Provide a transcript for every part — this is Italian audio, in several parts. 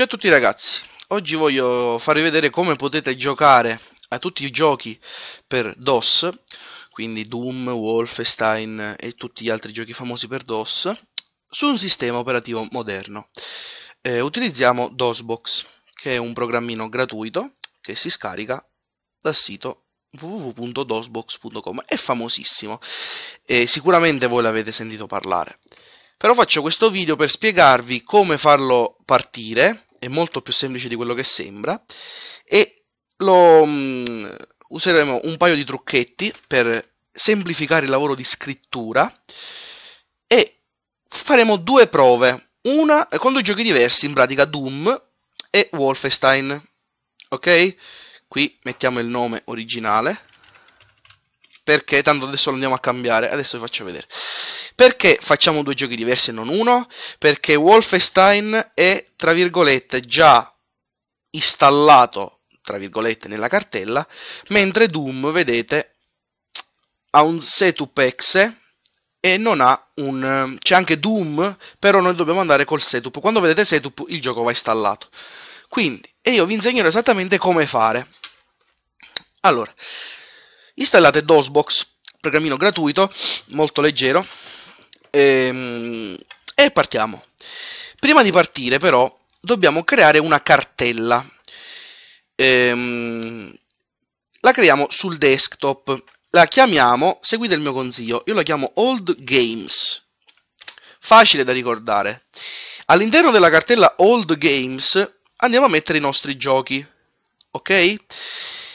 Ciao a tutti ragazzi, oggi voglio farvi vedere come potete giocare a tutti i giochi per DOS, quindi Doom, Wolfenstein e tutti gli altri giochi famosi per DOS, su un sistema operativo moderno. Eh, utilizziamo DOSBox, che è un programmino gratuito che si scarica dal sito www.dosbox.com è famosissimo e sicuramente voi l'avete sentito parlare però faccio questo video per spiegarvi come farlo partire è molto più semplice di quello che sembra e lo, um, useremo un paio di trucchetti per semplificare il lavoro di scrittura e faremo due prove, una con due giochi diversi, in pratica Doom e Wolfenstein, ok? Qui mettiamo il nome originale, perché tanto adesso lo andiamo a cambiare, adesso vi faccio vedere. Perché facciamo due giochi diversi e non uno? Perché Wolfenstein è, tra virgolette, già installato, tra virgolette, nella cartella, mentre Doom, vedete, ha un setup exe e non ha un... Ehm, c'è anche Doom, però noi dobbiamo andare col setup. Quando vedete setup, il gioco va installato. Quindi, e io vi insegnerò esattamente come fare. Allora, installate DOSBox, programmino gratuito, molto leggero, Ehm, e partiamo. Prima di partire però dobbiamo creare una cartella. Ehm, la creiamo sul desktop. La chiamiamo, seguite il mio consiglio, io la chiamo Old Games. Facile da ricordare. All'interno della cartella Old Games andiamo a mettere i nostri giochi. Ok?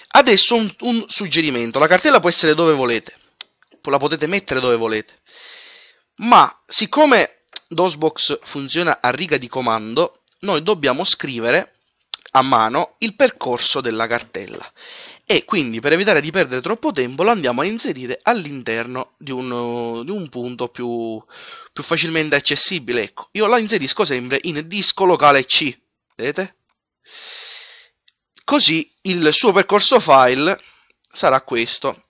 Adesso un, un, suggerimento. La cartella può essere dove volete. La potete mettere dove volete ma siccome DOSBox funziona a riga di comando, noi dobbiamo scrivere a mano il percorso della cartella e quindi per evitare di perdere troppo tempo lo andiamo a inserire all'interno di, di un, punto più, più, facilmente accessibile. Ecco, io la inserisco sempre in disco locale C, vedete? Così il suo percorso file sarà questo.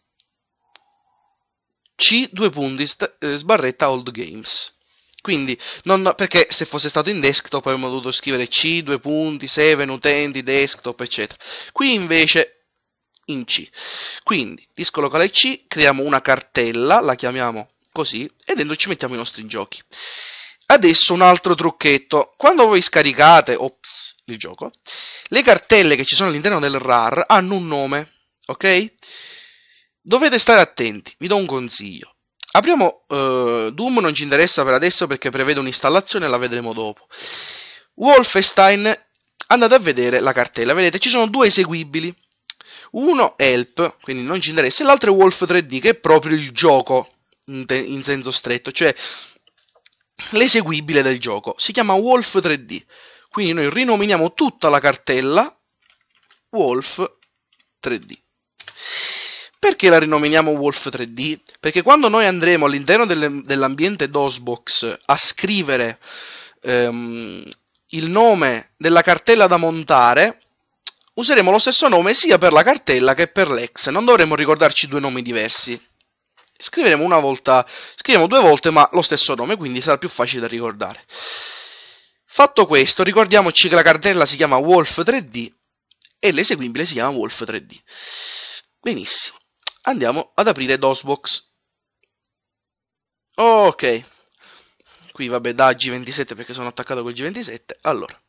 C, due punti, eh, sbarretta old games. Quindi, non, perché se fosse stato in desktop avremmo dovuto scrivere C, due punti, 7, utenti, desktop, eccetera. Qui invece in C. Quindi, disco locale C, creiamo una cartella, la chiamiamo così, e dentro ci mettiamo i nostri giochi. Adesso un altro trucchetto. Quando voi scaricate, ops, il gioco, le cartelle che ci sono all'interno del RAR hanno un nome, ok? Dovete stare attenti, vi do un consiglio. Apriamo eh, Doom, non ci interessa per adesso perché prevede un'installazione, la vedremo dopo. Wolfenstein, andate a vedere la cartella, vedete ci sono due eseguibili. Uno è Help, quindi non ci interessa, e l'altro è Wolf 3D, che è proprio il gioco in, in senso stretto, cioè l'eseguibile del gioco. Si chiama Wolf 3D, quindi noi rinominiamo tutta la cartella Wolf 3D. Perché la rinominiamo Wolf 3D? Perché quando noi andremo all'interno delle, dell'ambiente DOSBox a scrivere ehm, il nome della cartella da montare, useremo lo stesso nome sia per la cartella che per l'ex, non dovremo ricordarci due nomi diversi. Scriveremo una volta, scriviamo due volte ma lo stesso nome, quindi sarà più facile da ricordare. Fatto questo, ricordiamoci che la cartella si chiama Wolf3D e l'eseguibile si chiama Wolf3D. Benissimo andiamo ad aprire DOSBox. Ok, qui vabbè da G27 perché sono attaccato col G27. Allora,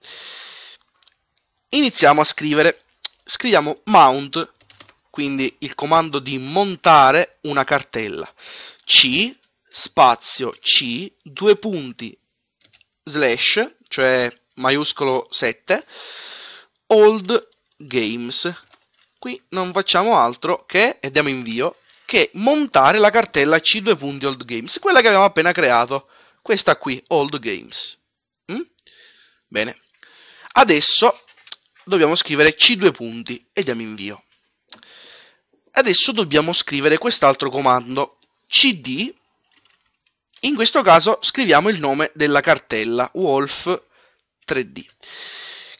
iniziamo a scrivere. Scriviamo mount, quindi il comando di montare una cartella. C spazio C, due punti, slash, cioè maiuscolo 7, old games, qui non facciamo altro che, e diamo invio, che montare la cartella c2.oldgames, quella che abbiamo appena creato, questa qui, old games. Mm? Bene. Adesso dobbiamo scrivere c2 punti e diamo invio. Adesso dobbiamo scrivere quest'altro comando, cd, in questo caso scriviamo il nome della cartella, wolf3d.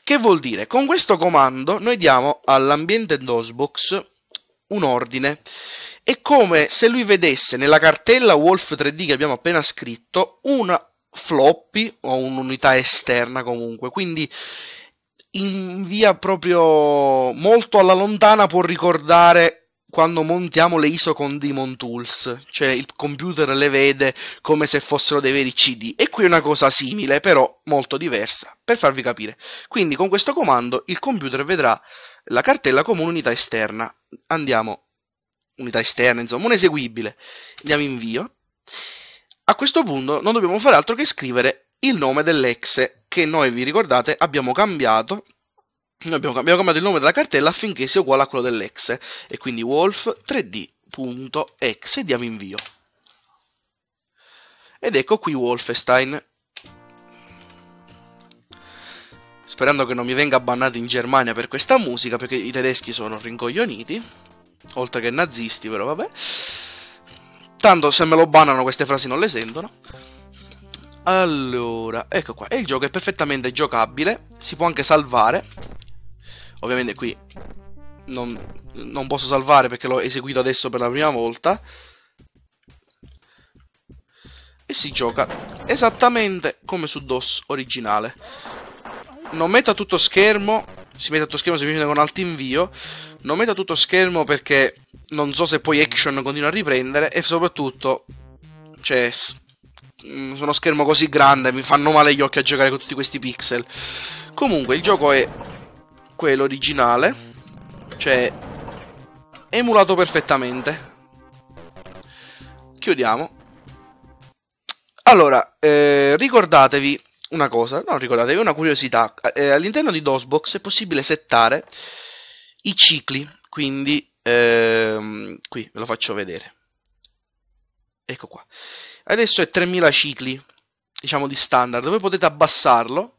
Che vuol dire? Con questo comando noi diamo all'ambiente DOSBox un ordine. È come se lui vedesse nella cartella Wolf3D che abbiamo appena scritto una floppy o un'unità esterna comunque. Quindi in via proprio molto alla lontana può ricordare quando montiamo le ISO con Demon Tools, cioè il computer le vede come se fossero dei veri CD. E qui è una cosa simile, però molto diversa, per farvi capire. Quindi con questo comando il computer vedrà la cartella come un'unità esterna. Andiamo, unità esterna, insomma, un eseguibile. Andiamo invio. A questo punto non dobbiamo fare altro che scrivere il nome dell'exe che noi vi ricordate abbiamo cambiato noi abbiamo, abbiamo, cambiato il nome della cartella affinché sia uguale a quello dell'exe eh. e quindi wolf3d.exe diamo invio ed ecco qui Wolfenstein sperando che non mi venga bannato in Germania per questa musica perché i tedeschi sono rincoglioniti oltre che nazisti però vabbè tanto se me lo bannano queste frasi non le sentono allora, ecco qua, e il gioco è perfettamente giocabile, si può anche salvare Ovviamente qui non, non posso salvare perché l'ho eseguito adesso per la prima volta. E si gioca esattamente come su DOS originale. Non metto a tutto schermo, si mette a tutto schermo semplicemente con alt invio. Non metto a tutto schermo perché non so se poi action continua a riprendere e soprattutto cioè su uno mm, schermo così grande mi fanno male gli occhi a giocare con tutti questi pixel comunque il gioco è quello originale, cioè emulato perfettamente. Chiudiamo. Allora, eh, ricordatevi una cosa, no, ricordatevi una curiosità. Eh, all'interno di DOSBox è possibile settare i cicli, quindi ehm, qui ve lo faccio vedere. Ecco qua. Adesso è 3000 cicli, diciamo di standard, voi potete abbassarlo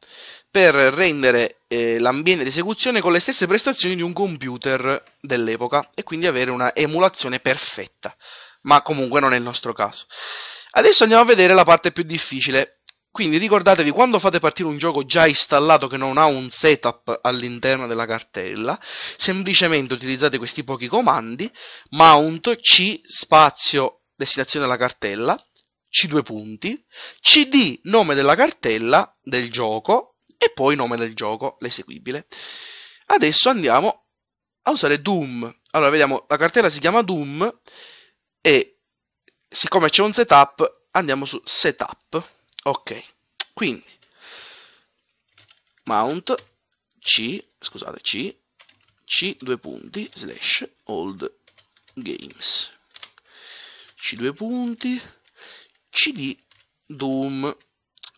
per rendere eh, l'ambiente di esecuzione con le stesse prestazioni di un computer dell'epoca e quindi avere una emulazione perfetta, ma comunque non è il nostro caso. Adesso andiamo a vedere la parte più difficile. Quindi ricordatevi quando fate partire un gioco già installato che non ha un setup all'interno della cartella, semplicemente utilizzate questi pochi comandi mount c spazio destinazione della cartella, c due punti, cd nome della cartella del gioco e poi nome del gioco, l'eseguibile. Adesso andiamo a usare Doom. Allora, vediamo, la cartella si chiama Doom e siccome c'è un setup, andiamo su setup. Ok, quindi mount c, scusate, c, c due punti, slash, old games. C due punti, cd doom.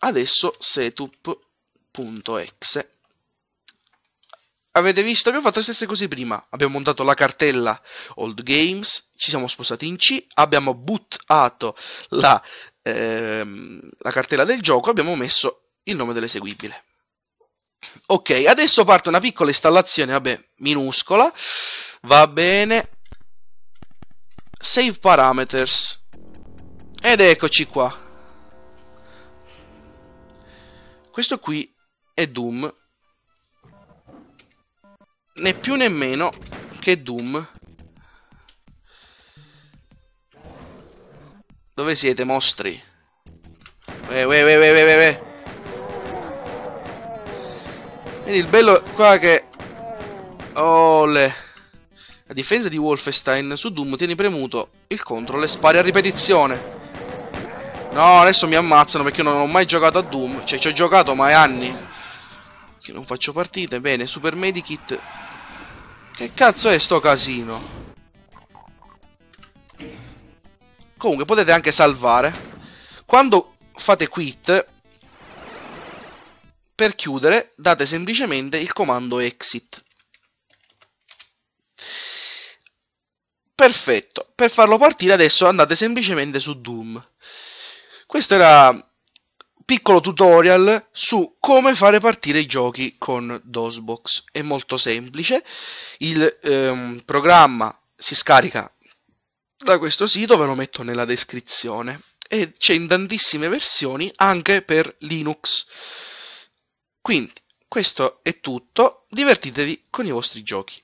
Adesso setup file.exe avete visto? Abbiamo fatto le stesse cose prima. Abbiamo montato la cartella Old Games, ci siamo spostati in C, abbiamo bootato la, ehm, la cartella del gioco, abbiamo messo il nome dell'eseguibile. Ok, adesso parte una piccola installazione, vabbè, minuscola. Va bene. Save parameters. Ed eccoci qua. Questo qui e Doom né più né meno che Doom dove siete mostri? Uè, uè, uè, uè, uè, uè. Vedi il bello qua che Ole A difesa di Wolfenstein su Doom tieni premuto il control e spari a ripetizione No adesso mi ammazzano perché io non ho mai giocato a Doom Cioè ci ho giocato ma è anni sì, non faccio partite. Bene, Super Medikit. Che cazzo è sto casino? Comunque, potete anche salvare. Quando fate quit, per chiudere, date semplicemente il comando exit. Perfetto. Per farlo partire adesso andate semplicemente su Doom. Questo era piccolo tutorial su come fare partire i giochi con DOSBox. È molto semplice, il ehm, programma si scarica da questo sito, ve lo metto nella descrizione. E c'è in tantissime versioni anche per Linux. Quindi, questo è tutto, divertitevi con i vostri giochi.